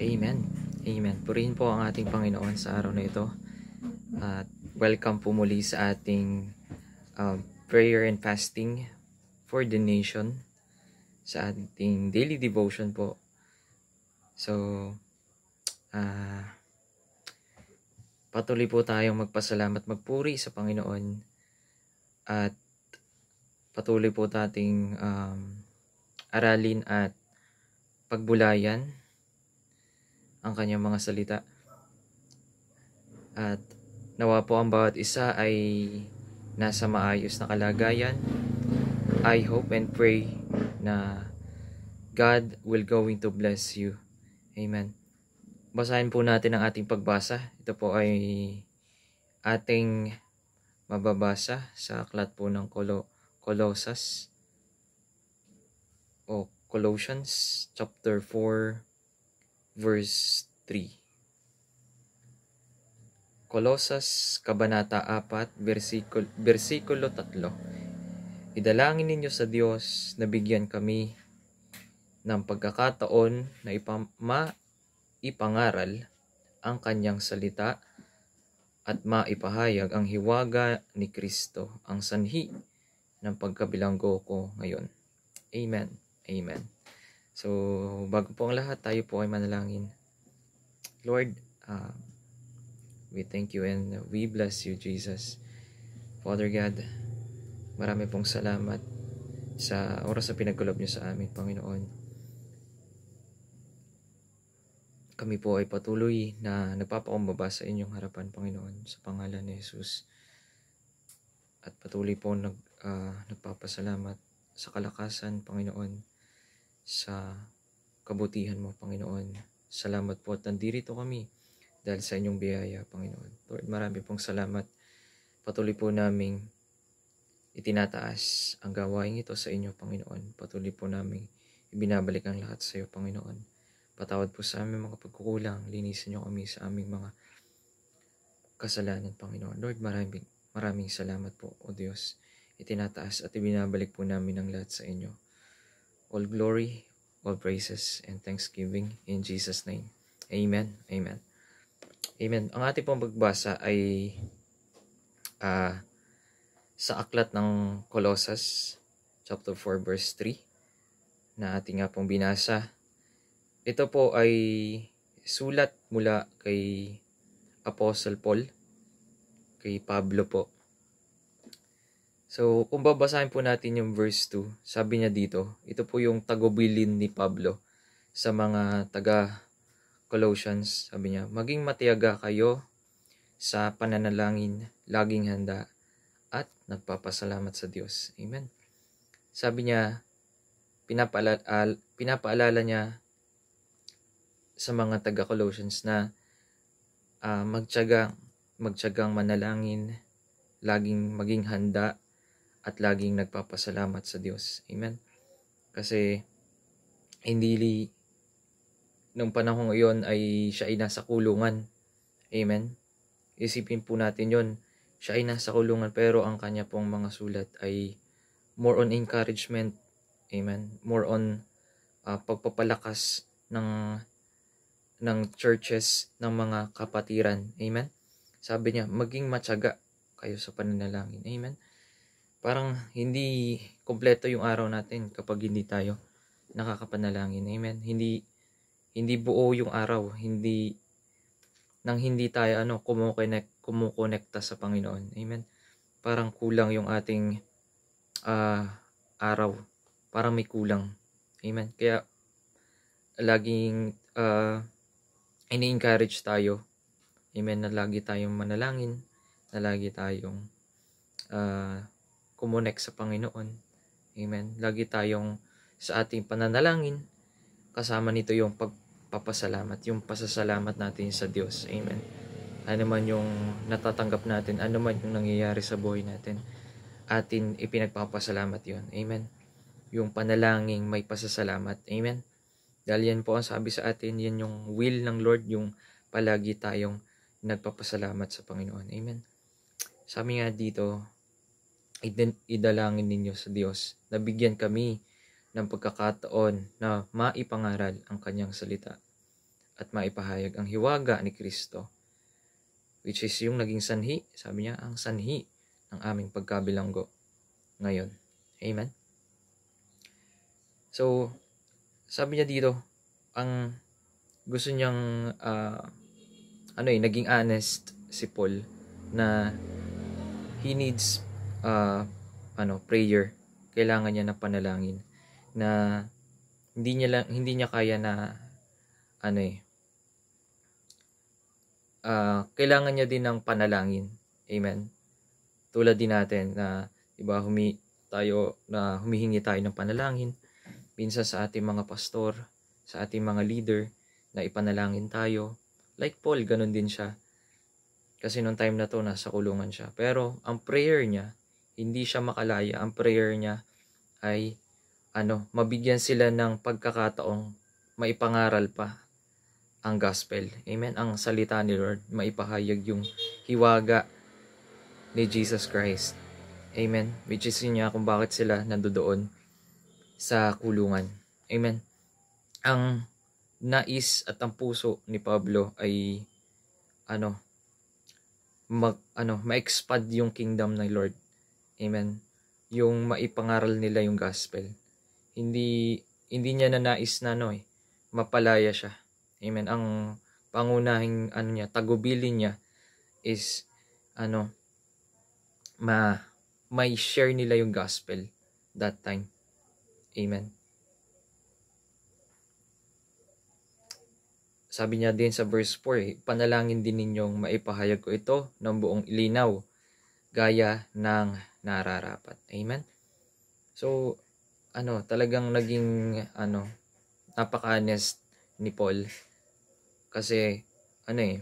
Amen. Amen. Purihin po ang ating Panginoon sa araw na ito. At welcome po muli sa ating uh, prayer and fasting for the nation sa ating daily devotion po. So, uh, patuloy po tayong magpasalamat magpuri sa Panginoon at patuloy po nating um, aralin at pagbulayan ang kanyang mga salita. At nawa po ang bawat isa ay nasa maayos na kalagayan. I hope and pray na God will going to bless you. Amen. Basahin po natin ang ating pagbasa. Ito po ay ating mababasa sa aklat po ng Colo Colossus o Colossians chapter 4 verse 3. Kolosas Kabanata 4, versikulo, versikulo 3. Idalangin ninyo sa Diyos na bigyan kami ng pagkakataon na ipama, ipangaral ang kanyang salita at maipahayag ang hiwaga ni Kristo, ang sanhi ng pagkabilanggo ko ngayon. Amen. Amen. So, bago po ang lahat, tayo po ay manalangin. Lord, uh, we thank you and we bless you, Jesus. Father God, marami pong salamat sa oras na pinagkulob niyo sa amin, Panginoon. Kami po ay patuloy na nagpapakumbaba sa inyong harapan, Panginoon, sa pangalan ni Jesus. At patuloy po nag, uh, nagpapasalamat sa kalakasan, Panginoon, sa kabutihan mo, Panginoon. Salamat po at nandirito kami dahil sa inyong biyaya, Panginoon. Lord, marami pong salamat. Patuloy po naming itinataas ang gawain ito sa inyo, Panginoon. Patuloy po naming ibinabalik ang lahat sa iyo, Panginoon. Patawad po sa aming mga pagkukulang. Linisin niyo kami sa aming mga kasalanan, Panginoon. Lord, maraming, maraming salamat po, O Diyos. Itinataas at ibinabalik po namin ang lahat sa inyo all glory, all praises, and thanksgiving in Jesus' name. Amen. Amen. Amen. Ang ating pong magbasa ay uh, sa aklat ng Colossus, chapter 4, verse 3, na ating nga pong binasa. Ito po ay sulat mula kay Apostle Paul, kay Pablo po, So, kung babasahin po natin yung verse 2, sabi niya dito, ito po yung tagubilin ni Pablo sa mga taga Colossians. Sabi niya, maging matiyaga kayo sa pananalangin, laging handa at nagpapasalamat sa Diyos. Amen. Sabi niya, pinapaalala, pinapaalala niya sa mga taga Colossians na uh, magtyaga, magtyagang manalangin, laging maging handa at laging nagpapasalamat sa Diyos. Amen. Kasi hindi nung panahong iyon ay siya ay nasa kulungan. Amen. Isipin po natin yon Siya ay nasa kulungan pero ang kanya pong mga sulat ay more on encouragement. Amen. More on uh, pagpapalakas ng ng churches ng mga kapatiran. Amen. Sabi niya, maging matyaga kayo sa pananalangin. Amen parang hindi kompleto yung araw natin kapag hindi tayo nakakapanalangin. Amen. Hindi hindi buo yung araw, hindi nang hindi tayo ano kumo-connect, sa Panginoon. Amen. Parang kulang yung ating uh, araw. Parang may kulang. Amen. Kaya laging uh, ini-encourage tayo. Amen. Na lagi tayong manalangin, na lagi tayong uh, kumonek sa Panginoon. Amen. Lagi tayong sa ating pananalangin, kasama nito yung pagpapasalamat, yung pasasalamat natin sa Diyos. Amen. Ano man yung natatanggap natin, ano man yung nangyayari sa buhay natin, atin ipinagpapasalamat yon. Amen. Yung panalangin may pasasalamat. Amen. Dahil yan po ang sabi sa atin, yan yung will ng Lord, yung palagi tayong nagpapasalamat sa Panginoon. Amen. Sabi nga dito, idalangin ninyo sa Diyos na bigyan kami ng pagkakataon na maipangaral ang kanyang salita at maipahayag ang hiwaga ni Kristo which is yung naging sanhi, sabi niya, ang sanhi ng aming pagkabilanggo ngayon. Amen? So, sabi niya dito, ang gusto niyang, uh, ano eh, naging honest si Paul na he needs uh, ano prayer kailangan niya na panalangin na hindi niya lang hindi niya kaya na ano eh uh, kailangan niya din ng panalangin amen tulad din natin na iba humi tayo na humihingi tayo ng panalangin minsan sa ating mga pastor sa ating mga leader na ipanalangin tayo like Paul ganun din siya kasi nung time na to nasa kulungan siya pero ang prayer niya hindi siya makalaya. Ang prayer niya ay ano, mabigyan sila ng pagkakataong maipangaral pa ang gospel. Amen. Ang salita ni Lord, maipahayag yung hiwaga ni Jesus Christ. Amen. Which is niya kung bakit sila nandoon sa kulungan. Amen. Ang nais at ang puso ni Pablo ay ano mag ano ma-expand yung kingdom ng Lord Amen. Yung maipangaral nila yung gospel. Hindi hindi niya na nais na no eh, mapalaya siya. Amen. Ang pangunahing ano niya, tagubilin niya is ano ma may share nila yung gospel that time. Amen. Sabi niya din sa verse 4, eh, panalangin din ninyong maipahayag ko ito ng buong ilinaw gaya ng nararapat. Amen? So, ano, talagang naging, ano, napaka-honest ni Paul. Kasi, ano eh,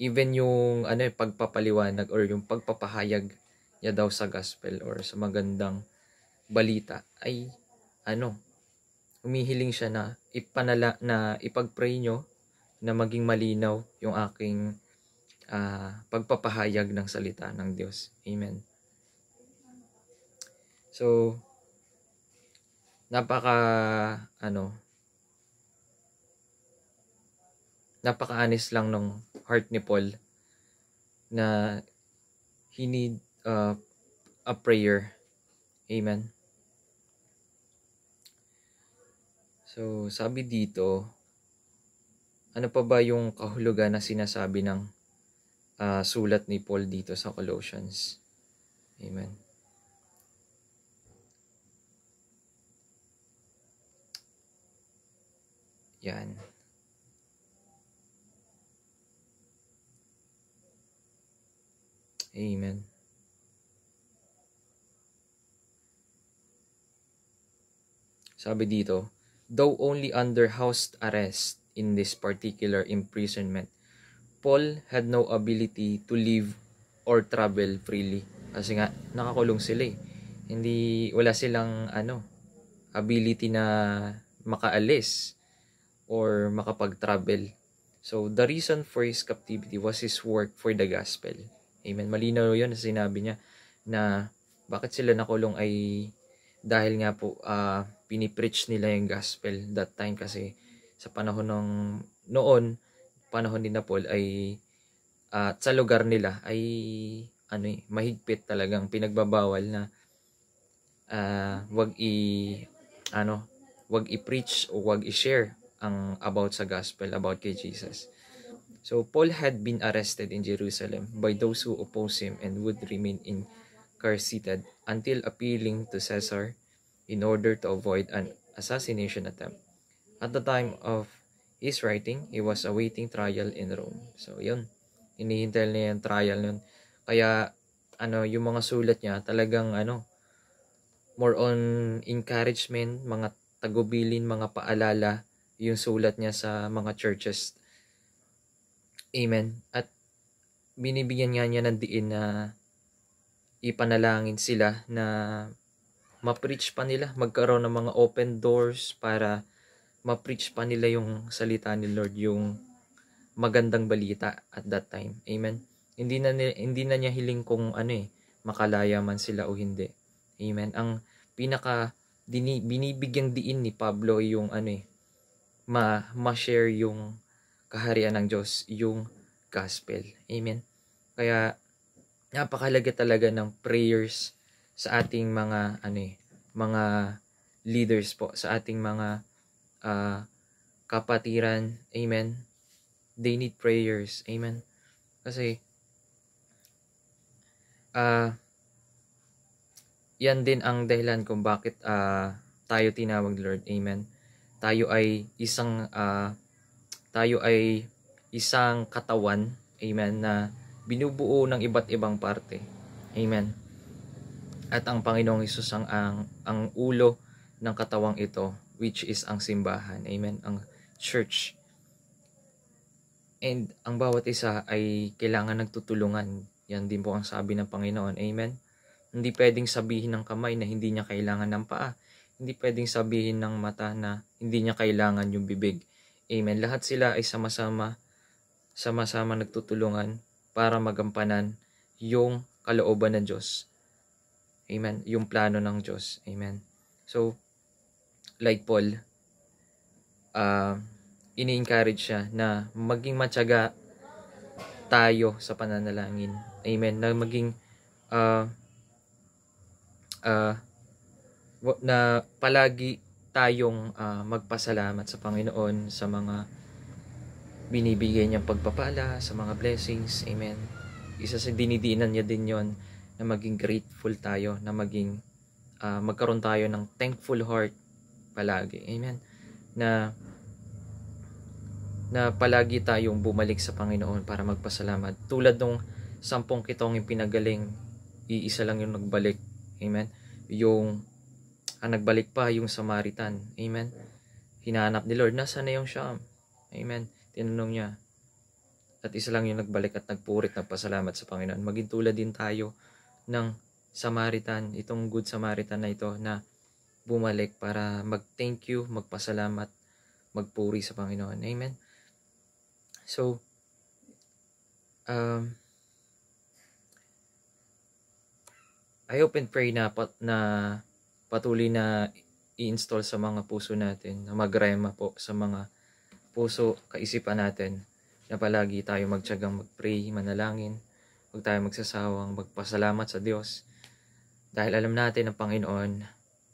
even yung, ano eh, pagpapaliwanag or yung pagpapahayag niya daw sa gospel or sa magandang balita ay, ano, humihiling siya na ipanala, na ipagpray nyo na maging malinaw yung aking uh, pagpapahayag ng salita ng Diyos. Amen. So, napaka, ano, napaka-honest lang ng heart ni Paul na he need uh, a prayer. Amen. So, sabi dito, ano pa ba yung kahulugan na sinasabi ng uh, sulat ni Paul dito sa Colossians? Amen. Yan. Amen. Sabi dito, though only under house arrest in this particular imprisonment, Paul had no ability to live or travel freely. Kasi nga, nakakulong sila eh. Hindi, wala silang, ano, ability na makaalis or makapag-travel. So, the reason for his captivity was his work for the gospel. Amen. Malinaw yun na sinabi niya na bakit sila nakulong ay dahil nga po uh, pinipreach nila yung gospel that time kasi sa panahon ng noon, panahon ni Napol ay uh, sa lugar nila ay ano eh, mahigpit talagang pinagbabawal na uh, wag i ano, wag i-preach o wag i-share ang about sa gospel, about kay Jesus. So Paul had been arrested in Jerusalem by those who opposed him and would remain in incarcerated until appealing to Caesar in order to avoid an assassination attempt. At the time of his writing, he was awaiting trial in Rome. So yun, inihintay niya yung trial nun. Kaya ano, yung mga sulat niya talagang ano, more on encouragement, mga tagubilin, mga paalala yung sulat niya sa mga churches. Amen. At binibigyan nga niya ng diin na ipanalangin sila na ma-preach pa nila, magkaroon ng mga open doors para ma-preach pa nila yung salita ni Lord, yung magandang balita at that time. Amen. Hindi na hindi na niya hiling kung ano eh makalaya man sila o hindi. Amen. Ang pinaka dini, binibigyang diin ni Pablo yung ano eh ma ma-share yung kaharian ng Diyos, yung gospel. Amen. Kaya napakalaga talaga ng prayers sa ating mga ano eh, mga leaders po, sa ating mga uh, kapatiran. Amen. They need prayers. Amen. Kasi uh, yan din ang dahilan kung bakit uh, tayo tinawag Lord. Amen tayo ay isang uh, tayo ay isang katawan, amen, na binubuo ng iba't ibang parte. Amen. At ang Panginoong Hesus ang, ang ang ulo ng katawang ito, which is ang simbahan. Amen. Ang church. And ang bawat isa ay kailangan nagtutulungan. Yan din po ang sabi ng Panginoon. Amen. Hindi pwedeng sabihin ng kamay na hindi niya kailangan ng paa hindi pwedeng sabihin ng mata na hindi niya kailangan yung bibig. Amen. Lahat sila ay sama-sama, sama-sama nagtutulungan para magampanan yung kalooban ng Diyos. Amen. Yung plano ng Diyos. Amen. So, like Paul, uh, ini-encourage siya na maging matyaga tayo sa pananalangin. Amen. Na maging uh, uh, na palagi tayong uh, magpasalamat sa Panginoon sa mga binibigay niyang pagpapala, sa mga blessings. Amen. Isa sa dinidinan niya din yon na maging grateful tayo, na maging uh, magkaroon tayo ng thankful heart palagi. Amen. Na na palagi tayong bumalik sa Panginoon para magpasalamat. Tulad nung sampung kitong yung pinagaling, iisa lang yung nagbalik. Amen. Yung ang nagbalik pa yung Samaritan. Amen. Hinahanap ni Lord, nasaan na yung Sham? Amen. Tinanong niya. At isa lang yung nagbalik at nagpurit, nagpasalamat sa Panginoon. Maging tulad din tayo ng Samaritan, itong Good Samaritan na ito na bumalik para mag-thank you, magpasalamat, magpuri sa Panginoon. Amen. So, um, I hope and pray na, na patuloy na i-install sa mga puso natin, na magrema po sa mga puso, kaisipan natin na palagi tayo magtsagang magpray, manalangin, huwag tayo magsasawang magpasalamat sa Diyos. Dahil alam natin ang Panginoon,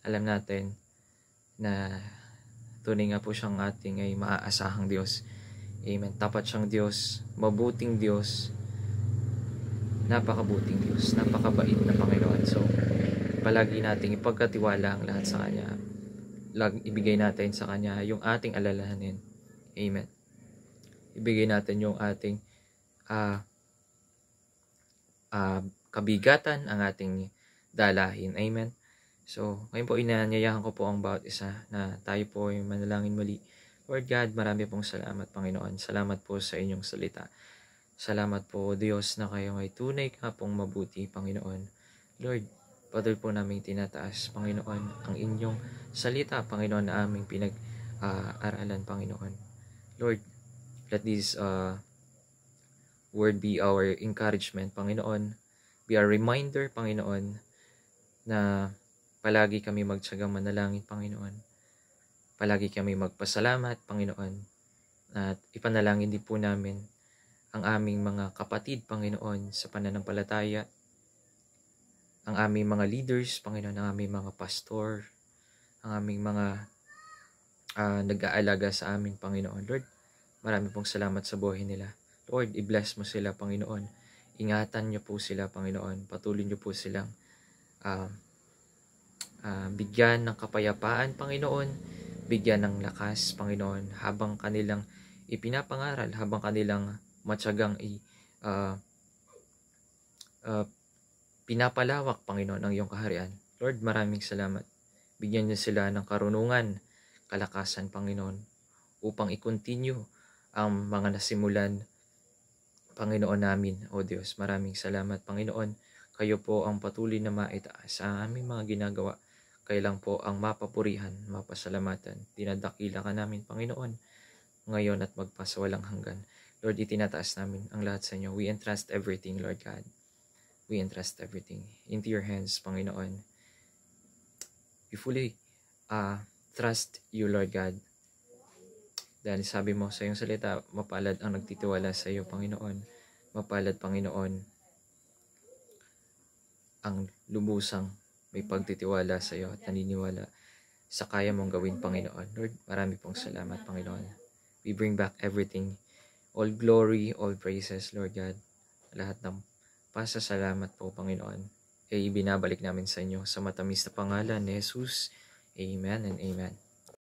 alam natin na tunay nga po siyang ating ay maaasahang Diyos. Amen. Tapat siyang Diyos, mabuting Diyos, napakabuting Diyos, napakabait na Panginoon. So, palagi nating ipagkatiwala ang lahat sa Kanya. Lag, ibigay natin sa Kanya yung ating alalahanin. Amen. Ibigay natin yung ating uh, uh, kabigatan, ang ating dalahin. Amen. So, ngayon po inanyayahan ko po ang bawat isa na tayo po ay manalangin muli. Lord God, marami pong salamat Panginoon. Salamat po sa inyong salita. Salamat po Diyos na kayo ay tunay ka pong mabuti Panginoon. Lord, Patuloy po namin tinataas, Panginoon, ang inyong salita, Panginoon, na aming pinag-aralan, ah, uh, Panginoon. Lord, let this uh, ah, word be our encouragement, Panginoon. Be our reminder, Panginoon, na palagi kami magtsagang manalangin, Panginoon. Palagi kami magpasalamat, Panginoon. At ipanalangin din po namin ang aming mga kapatid, Panginoon, sa pananampalataya, ang aming mga leaders, Panginoon, ang aming mga pastor, ang aming mga uh, nag-aalaga sa aming Panginoon. Lord, marami pong salamat sa buhay nila. Lord, i-bless mo sila, Panginoon. Ingatan niyo po sila, Panginoon. Patuloy niyo po silang uh, uh, bigyan ng kapayapaan, Panginoon. Bigyan ng lakas, Panginoon, habang kanilang ipinapangaral, habang kanilang matyagang i, uh, uh, Pinapalawak, Panginoon, ang iyong kaharian. Lord, maraming salamat. Bigyan niyo sila ng karunungan, kalakasan, Panginoon, upang i-continue ang mga nasimulan, Panginoon namin. O Diyos, maraming salamat, Panginoon. Kayo po ang patuloy na maitaas sa aming mga ginagawa. Kailang po ang mapapurihan, mapasalamatan. Dinadakila ka namin, Panginoon, ngayon at magpasawalang hanggan. Lord, itinataas namin ang lahat sa inyo. We entrust everything, Lord God. We entrust everything into your hands, Panginoon. We fully uh, trust you, Lord God. Dahil sabi mo sa iyong salita, mapalad ang nagtitiwala sa iyo, Panginoon. Mapalad, Panginoon, ang lubusang may pagtitiwala sa iyo at naniniwala sa kaya mong gawin, Panginoon. Lord, marami pong salamat, Panginoon. We bring back everything all glory, all praises, Lord God. Lahat ng Pasasalamat po, Panginoon. Ay eh, ibinabalik namin sa inyo sa matamis na pangalan ni Jesus. Amen and amen.